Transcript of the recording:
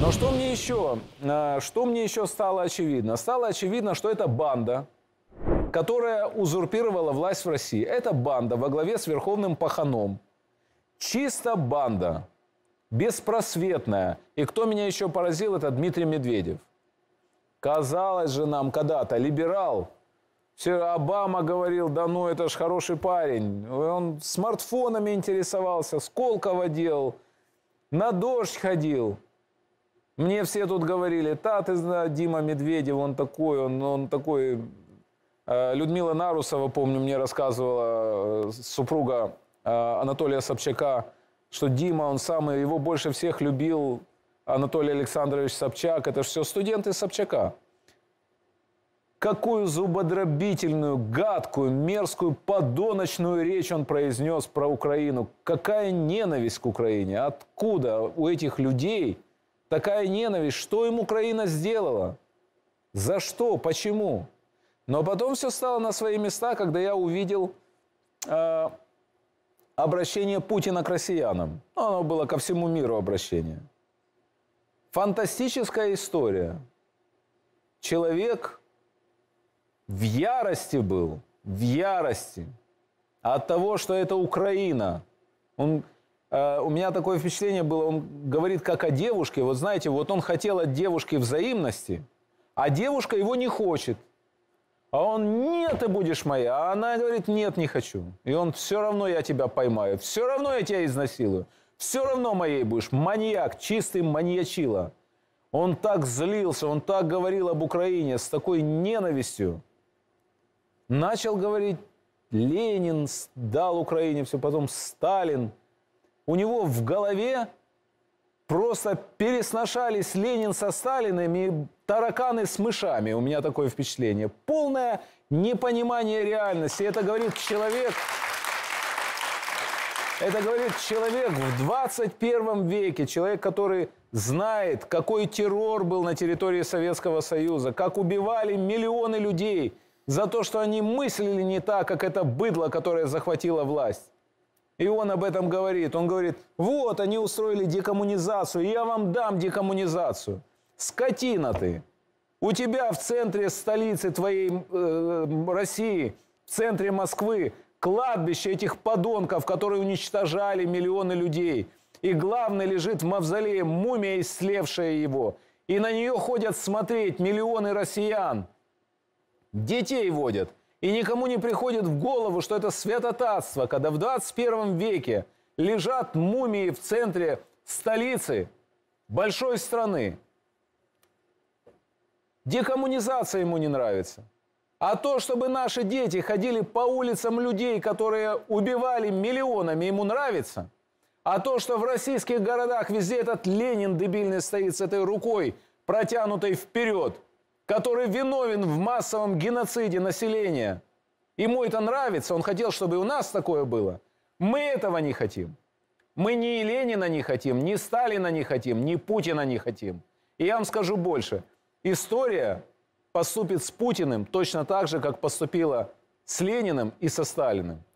Но что мне еще, а, что мне еще стало очевидно? Стало очевидно, что это банда, которая узурпировала власть в России. Это банда во главе с Верховным Паханом. Чисто банда. Беспросветная. И кто меня еще поразил, это Дмитрий Медведев. Казалось же нам когда-то, либерал. Все, Обама говорил, да ну это ж хороший парень. Он смартфонами интересовался, Сколково делал, на дождь ходил. Мне все тут говорили, та, ты знаешь, Дима Медведев, он такой, он, он такой. А, Людмила Нарусова, помню, мне рассказывала э, супруга э, Анатолия Собчака, что Дима, он самый, его больше всех любил Анатолий Александрович Собчак. Это все студенты Собчака. Какую зубодробительную, гадкую, мерзкую, подоночную речь он произнес про Украину. Какая ненависть к Украине. Откуда у этих людей – такая ненависть? Что им Украина сделала? За что? Почему? Но потом все стало на свои места, когда я увидел э, обращение Путина к россиянам. Ну, оно было ко всему миру обращение. Фантастическая история. Человек в ярости был, в ярости от того, что это Украина. Он Э, у меня такое впечатление было, он говорит как о девушке. Вот знаете, вот он хотел от девушки взаимности, а девушка его не хочет. А он, нет, ты будешь моя. А она говорит, нет, не хочу. И он, все равно я тебя поймаю, все равно я тебя изнасилую, все равно моей будешь. Маньяк, чистый маньячила. Он так злился, он так говорил об Украине с такой ненавистью. Начал говорить Ленин, дал Украине все, потом Сталин – у него в голове просто пересношались Ленин со Сталиным и тараканы с мышами. У меня такое впечатление. Полное непонимание реальности. Это говорит человек... Это говорит человек в 21 веке, человек, который знает, какой террор был на территории Советского Союза, как убивали миллионы людей за то, что они мыслили не так, как это быдло, которое захватило власть. И он об этом говорит. Он говорит, вот они устроили декоммунизацию, я вам дам декоммунизацию. Скотина ты. У тебя в центре столицы твоей э, России, в центре Москвы, кладбище этих подонков, которые уничтожали миллионы людей. И главное лежит в мавзолее мумия, ислевшая его. И на нее ходят смотреть миллионы россиян. Детей водят. И никому не приходит в голову, что это святотатство, когда в 21 веке лежат мумии в центре столицы большой страны. Декоммунизация ему не нравится. А то, чтобы наши дети ходили по улицам людей, которые убивали миллионами, ему нравится. А то, что в российских городах везде этот Ленин дебильный стоит с этой рукой, протянутой вперед – который виновен в массовом геноциде населения. Ему это нравится, он хотел, чтобы и у нас такое было. Мы этого не хотим. Мы ни Ленина не хотим, ни Сталина не хотим, ни Путина не хотим. И я вам скажу больше. История поступит с Путиным точно так же, как поступила с Лениным и со Сталиным.